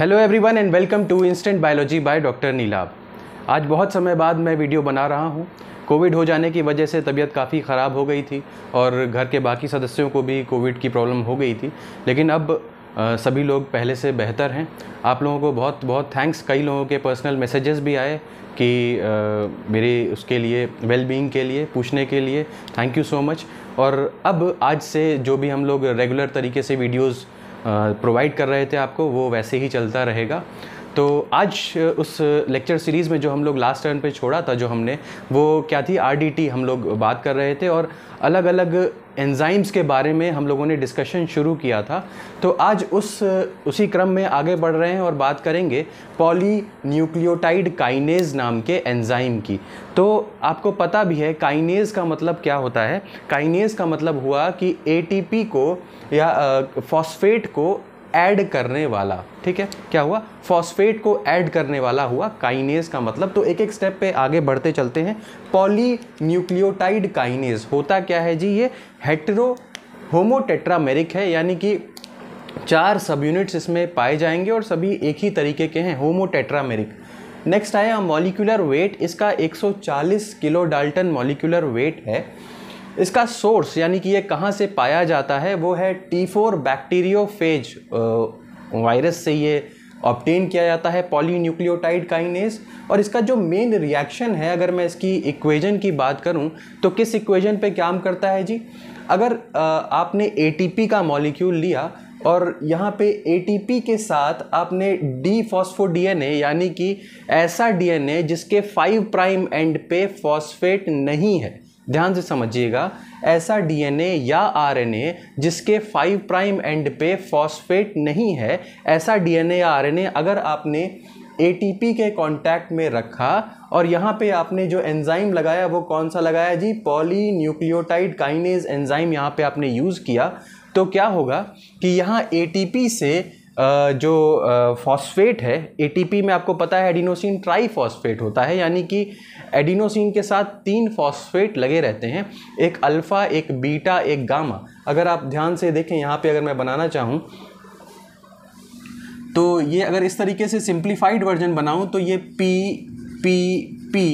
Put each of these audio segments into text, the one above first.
hello everyone and welcome to instant biology by doctor Neelab आज बहुत समय बाद मैं वीडियो बना रहा हूँ कोविड हो जाने की वजह से तबीयत काफ़ी ख़राब हो गई थी और घर के बाकी सदस्यों को भी कोविड की प्रॉब्लम हो गई थी लेकिन अब आ, सभी लोग पहले से बेहतर हैं आप लोगों को बहुत बहुत थैंक्स कई लोगों के पर्सनल मैसेजेस भी आए कि मेरे उसके लिए वेलबींग के लिए पूछने के लिए थैंक यू सो मच और अब आज से जो भी हम लोग रेगुलर तरीके से वीडियोज़ प्रोवाइड कर रहे थे आपको वो वैसे ही चलता रहेगा तो आज उस लेक्चर सीरीज़ में जो हम लोग लास्ट टर्न पे छोड़ा था जो हमने वो क्या थी आर हम लोग बात कर रहे थे और अलग अलग एंजाइम्स के बारे में हम लोगों ने डिस्कशन शुरू किया था तो आज उस उसी क्रम में आगे बढ़ रहे हैं और बात करेंगे पॉली न्यूक्लियोटाइड काइनेज नाम के एंजाइम की तो आपको पता भी है काइनेज का मतलब क्या होता है काइनेज का मतलब हुआ कि एटीपी को या फॉस्फेट को ऐड करने वाला ठीक है क्या हुआ फॉस्फेट को ऐड करने वाला हुआ काइनेज का मतलब तो एक एक स्टेप पे आगे बढ़ते चलते हैं पॉली न्यूक्लियोटाइड काइनेज होता क्या है जी ये हेट्रो होमोटेट्रामेरिक है यानी कि चार सब यूनिट्स इसमें पाए जाएंगे और सभी एक ही तरीके के हैं होमोटेट्रामेरिक नेक्स्ट आया मॉलिकुलर वेट इसका 140 किलो डाल्टन मॉलिकुलर वेट है इसका सोर्स यानी कि ये कहाँ से पाया जाता है वो है टी फोर बैक्टीरियोफेज वायरस से ये ऑप्टेन किया जाता है पॉलीन्यूक्लियोटाइड काइनेस और इसका जो मेन रिएक्शन है अगर मैं इसकी इक्वेजन की बात करूं तो किस इक्वेजन पे काम करता है जी अगर आपने ए का मॉलिक्यूल लिया और यहाँ पे ए के साथ आपने डी फॉस्फो यानी कि ऐसा डी जिसके फाइव प्राइम एंड पे फॉस्फेट नहीं है ध्यान से समझिएगा ऐसा डीएनए या आरएनए जिसके फाइव प्राइम एंड पे फॉस्फेट नहीं है ऐसा डीएनए या आरएनए अगर आपने एटीपी के कांटेक्ट में रखा और यहाँ पे आपने जो एंजाइम लगाया वो कौन सा लगाया जी पॉली न्यूक्लियोटाइड काइनेज एंजाइम यहाँ पे आपने यूज़ किया तो क्या होगा कि यहाँ एटीपी से जो फॉस्फेट है एटीपी में आपको पता है एडिनोसिन ट्राई फॉस्फेट होता है यानी कि एडिनोसिन के साथ तीन फॉस्फेट लगे रहते हैं एक अल्फ़ा एक बीटा एक गामा अगर आप ध्यान से देखें यहाँ पे अगर मैं बनाना चाहूँ तो ये अगर इस तरीके से सिंप्लीफाइड वर्जन बनाऊँ तो ये पी पी पी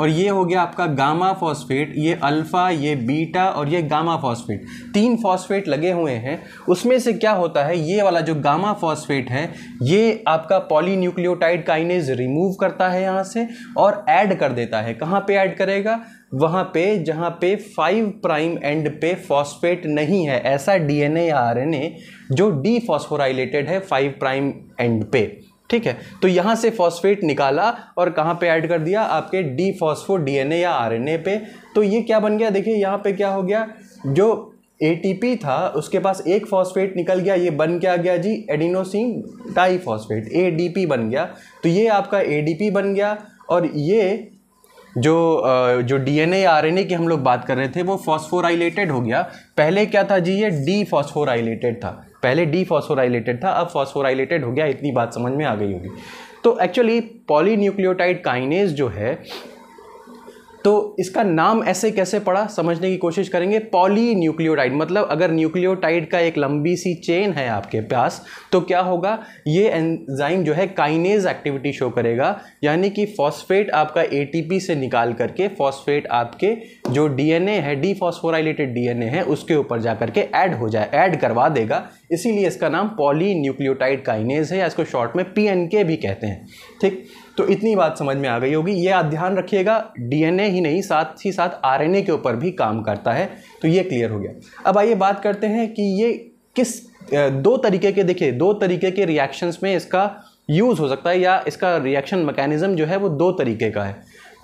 और ये हो गया आपका गामा फॉस्फेट ये अल्फ़ा ये बीटा और ये गामा फॉस्फेट तीन फॉस्फेट लगे हुए हैं उसमें से क्या होता है ये वाला जो गामा फॉस्फेट है ये आपका पॉलीन्यूक्लियोटाइड काइनेज रिमूव करता है यहाँ से और ऐड कर देता है कहाँ पे ऐड करेगा वहाँ पे जहाँ पे फाइव प्राइम एंड पे फॉस्फेट नहीं है ऐसा डी एन जो डी फॉस्फोराइलेटेड है फाइव प्राइम एंड पे ठीक है तो यहाँ से फॉस्फेट निकाला और कहाँ पे ऐड कर दिया आपके डी फॉस्फो डी या आरएनए पे तो ये क्या बन गया देखिए यहाँ पे क्या हो गया जो एटीपी था उसके पास एक फॉस्फेट निकल गया ये बन क्या गया जी एडिनोसिन टाई फॉस्फेट ए बन गया तो ये आपका ए बन गया और ये जो जो डीएनए या आरएनए की हम लोग बात कर रहे थे वो फॉस्फोराइलेटेड हो गया पहले क्या था जी ये डी फॉस्फोराइलेटेड था पहले डीफॉस्फोराइलेटेड था अब फॉस्फोराइलेटेड हो गया इतनी बात समझ में आ गई होगी तो एक्चुअली पॉलीन्यूक्लियोटाइड काइनेज जो है तो इसका नाम ऐसे कैसे पड़ा समझने की कोशिश करेंगे पॉली न्यूक्लियोटाइड मतलब अगर न्यूक्लियोटाइड का एक लंबी सी चेन है आपके पास तो क्या होगा ये एंजाइम जो है काइनेज एक्टिविटी शो करेगा यानी कि फॉस्फेट आपका एटीपी से निकाल करके फॉस्फेट आपके जो डीएनए है डीफॉस्फोराइलेटेड डी है उसके ऊपर जा करके ऐड हो जाए ऐड करवा देगा इसीलिए इसका नाम पॉली न्यूक्लियोटाइड काइनेज है या इसको शॉर्ट में पी भी कहते हैं ठीक तो इतनी बात समझ में आ गई होगी ये आप ध्यान रखिएगा डीएनए ही नहीं साथ ही साथ आरएनए के ऊपर भी काम करता है तो ये क्लियर हो गया अब आइए बात करते हैं कि ये किस दो तरीके के देखिए दो तरीके के रिएक्शंस में इसका यूज़ हो सकता है या इसका रिएक्शन मैकेनिज़्म जो है वो दो तरीके का है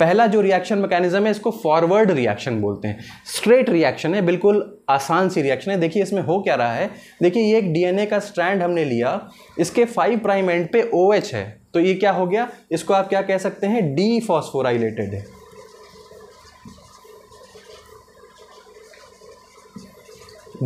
पहला जो रिएक्शन मैकेनिज्म है इसको फॉरवर्ड रिएक्शन बोलते हैं स्ट्रेट रिएक्शन है बिल्कुल आसान सी रिएक्शन है देखिए इसमें हो क्या रहा है देखिए ये एक डीएनए का स्ट्रैंड हमने लिया इसके फाइव प्राइम एंड पे ओ OH है तो ये क्या हो गया इसको आप क्या कह सकते हैं डी फॉस्फोराइलेटेड है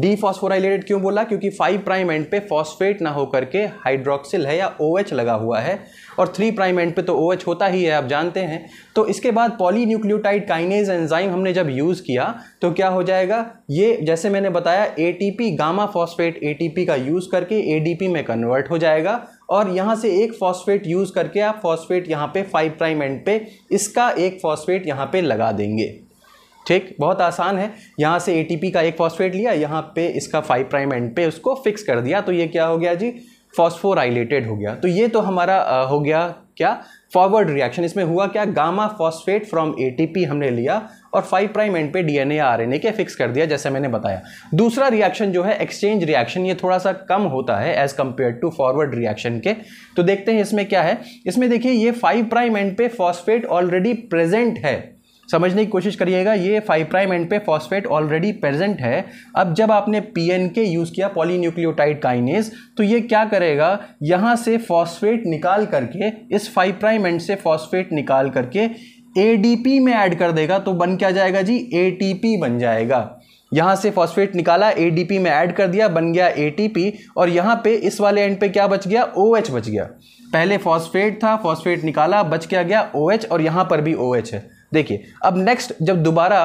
डी फॉस्फोराइलेटेड क्यों बोला क्योंकि फाइव प्राइम एंड पे फॉस्फेट ना होकर के हाइड्रोक्सिल है या ओ OH लगा हुआ है और थ्री प्राइम एंड पे तो ओ OH होता ही है आप जानते हैं तो इसके बाद पॉलीन्यूक्लियोटाइड काइनेज एंजाइम हमने जब यूज़ किया तो क्या हो जाएगा ये जैसे मैंने बताया ए गामा फॉस्फेट ए का यूज़ करके ए में कन्वर्ट हो जाएगा और यहाँ से एक फॉस्फेट यूज़ करके आप फॉस्फेट यहाँ पे फाइव प्राइम एंड पे इसका एक फॉस्फेट यहाँ पे लगा देंगे ठीक बहुत आसान है यहाँ से एटीपी का एक फॉस्फेट लिया यहाँ पे इसका फाइव प्राइम एंड पे उसको फिक्स कर दिया तो ये क्या हो गया जी फॉस्फोराइलेटेड हो गया तो ये तो हमारा हो गया क्या फॉरवर्ड रिएक्शन इसमें हुआ क्या गामा फॉस्फेट फ्रॉम एटीपी हमने लिया और फाइव प्राइम एंड पे डीएनए आरएनए के फिक्स कर दिया जैसे मैंने बताया दूसरा रिएक्शन जो है एक्सचेंज रिएक्शन ये थोड़ा सा कम होता है as compare to forward reaction के तो देखते हैं इसमें क्या है इसमें देखिए ये फाइव प्राइम एंड पे फॉस्फेट ऑलरेडी प्रेजेंट है समझने की कोशिश करिएगा ये फाइव प्राइम एंड पे फॉस्फेट ऑलरेडी प्रेजेंट है अब जब आपने पी एन के यूज़ किया पॉलीन्यूक्लियोटाइड काइनेज तो ये क्या करेगा यहाँ से फॉस्फेट निकाल करके इस फाइव प्राइम एंड से फॉस्फेट निकाल करके ए में ऐड कर देगा तो बन क्या जाएगा जी ए बन जाएगा यहाँ से फॉस्फेट निकाला ए में ऐड कर दिया बन गया ए और यहाँ पे इस वाले एंड पे क्या बच गया ओ OH बच गया पहले फॉस्फेट था फॉस्फेट निकाला बच क्या गया ओ OH और यहाँ पर भी ओ OH है देखिए अब नेक्स्ट जब दोबारा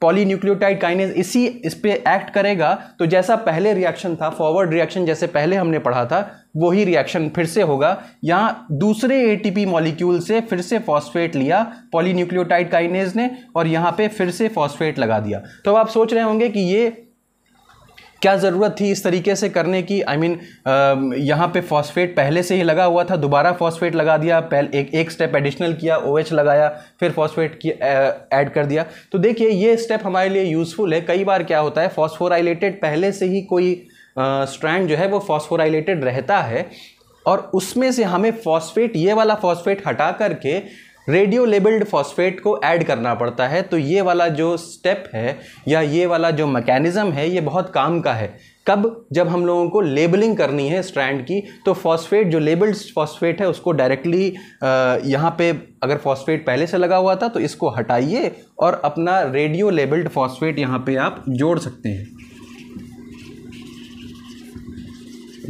पॉलीन्यूक्लियोटाइड काइनेज इसी इस पर एक्ट करेगा तो जैसा पहले रिएक्शन था फॉरवर्ड रिएक्शन जैसे पहले हमने पढ़ा था वही रिएक्शन फिर से होगा यहाँ दूसरे एटीपी मॉलिक्यूल से फिर से फॉस्फेट लिया पॉलीन्यूक्लियोटाइड काइनेज ने और यहाँ पे फिर से फॉस्फेट लगा दिया तो अब आप सोच रहे होंगे कि ये क्या ज़रूरत थी इस तरीके से करने की I I mean mean, um, यहाँ पे फॉस्फेट पहले से ही लगा हुआ था दोबारा फॉस्फेट लगा दिया पहले एक एक स्टेप एडिशनल किया ओ OH लगाया फिर फॉस्फेट की ऐड uh, कर दिया तो देखिए ये स्टेप हमारे लिए यूज़फुल है कई बार क्या होता है फॉस्फोराइलेटेड पहले से ही कोई स्ट्रैंड uh, जो है वो फॉस्फोराइलेटेड रहता है और उसमें से हमें फॉस्फेट ये वाला फॉस्फेट हटा करके रेडियो लेबल्ड फॉस्फेट को ऐड करना पड़ता है तो ये वाला जो स्टेप है या ये वाला जो मैकेनिज़्म है ये बहुत काम का है कब जब हम लोगों को लेबलिंग करनी है स्ट्रैंड की तो फॉस्फेट जो लेबल्ड फॉस्फेट है उसको डायरेक्टली यहाँ पे अगर फॉस्फेट पहले से लगा हुआ था तो इसको हटाइए और अपना रेडियो लेबल्ड फॉस्फेट यहाँ पे आप जोड़ सकते हैं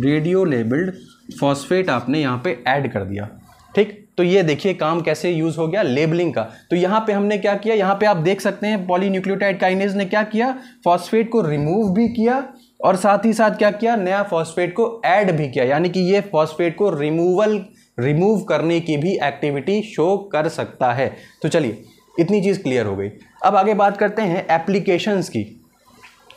रेडियो लेबल्ड फॉस्फेट आपने यहाँ पे ऐड कर दिया ठीक तो ये देखिए काम कैसे यूज हो गया लेबलिंग का तो यहां पे हमने क्या किया यहां पे आप देख सकते हैं पॉलीन्यूक्लियोटाइड काइनेज ने क्या किया फॉस्फेट को रिमूव भी किया और साथ ही साथ क्या किया नया फॉस्फेट को ऐड भी किया यानी कि ये फॉस्फेट को रिमूवल रिमूव करने की भी एक्टिविटी शो कर सकता है तो चलिए इतनी चीज़ क्लियर हो गई अब आगे बात करते हैं एप्लीकेशंस की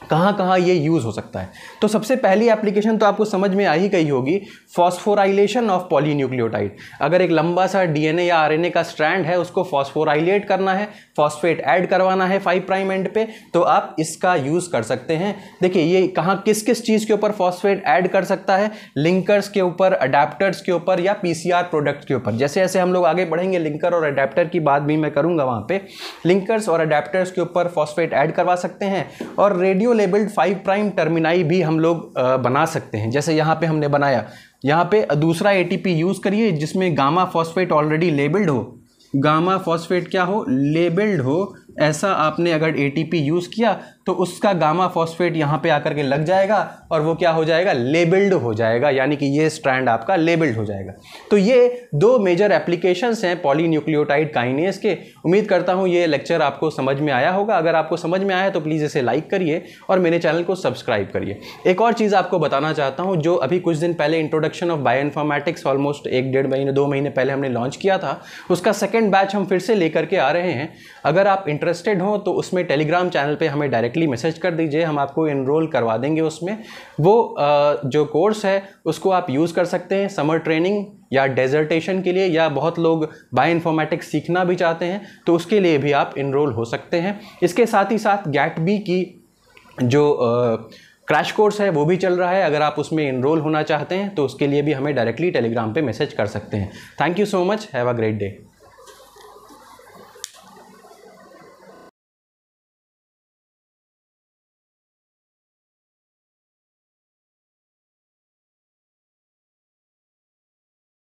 कहाँ कहाँ ये यूज़ हो सकता है तो सबसे पहली एप्लीकेशन तो आपको समझ में आ ही गई होगी फॉस्फोराइलेशन ऑफ पॉलीन्यूक्लियोटाइड अगर एक लंबा सा डीएनए या आरएनए का स्ट्रैंड है उसको फॉस्फोराइलेट करना है फॉस्फेट ऐड करवाना है फाइव प्राइम एंड पे तो आप इसका यूज़ कर सकते हैं देखिए ये कहाँ किस किस चीज़ के ऊपर फॉस्फेट ऐड कर सकता है लिंकर्स के ऊपर अडेप्टर्स के ऊपर या पी प्रोडक्ट के ऊपर जैसे जैसे हम लोग आगे बढ़ेंगे लिंकर और अडेप्टर की बात भी मैं करूँगा वहाँ पर लिंकर्स और अडेप्टर्स के ऊपर फॉस्फेट ऐड करवा सकते हैं और radio radio labelled five prime termini भी हम लोग बना सकते हैं जैसे यहाँ पे हमने बनाया यहाँ पे दूसरा ए यूज़ करिए जिसमें गामा फॉस्फेट ऑलरेडी लेबल्ड हो गामा फॉस्फेट क्या हो लेबल्ड हो ऐसा आपने अगर ए यूज़ किया तो उसका गामा फॉस्फेट यहाँ पे आकर के लग जाएगा और वो क्या हो जाएगा लेबल्ड हो जाएगा यानी कि ये स्ट्रैंड आपका लेबल्ड हो जाएगा तो ये दो मेजर एप्लीकेशंस हैं पॉलीन्यूक्लियोटाइड काइनेस के उम्मीद करता हूँ ये लेक्चर आपको समझ में आया होगा अगर आपको समझ में आया तो प्लीज़ इसे लाइक करिए और मेरे चैनल को सब्सक्राइब करिए एक और चीज़ आपको बताना चाहता हूँ जो अभी कुछ दिन पहले introduction of bioinformatics almost एक डेढ़ महीने दो महीने पहले हमने लॉन्च किया था उसका सेकेंड बैच हम फिर से लेकर के आ रहे हैं अगर आप इंटरेस्टेड हों तो उसमें टेलीग्राम चैनल पर हमें डायरेक्टली डायरेक्टली मैसेज कर दीजिए हम आपको इनरोल करवा देंगे उसमें वो जो कोर्स है उसको आप यूज़ कर सकते हैं समर ट्रेनिंग या डेजर्टेशन के लिए या बहुत लोग बाई इन्फॉर्मेटिक्स सीखना भी चाहते हैं तो उसके लिए भी आप इनरोल हो सकते हैं इसके साथ ही साथ गैट बी की जो क्रैश कोर्स है वो भी चल रहा है अगर आप उसमें इनरोल होना चाहते हैं तो उसके लिए भी हमें डायरेक्टली टेलीग्राम पे मैसेज कर सकते हैं thank you so much have a great day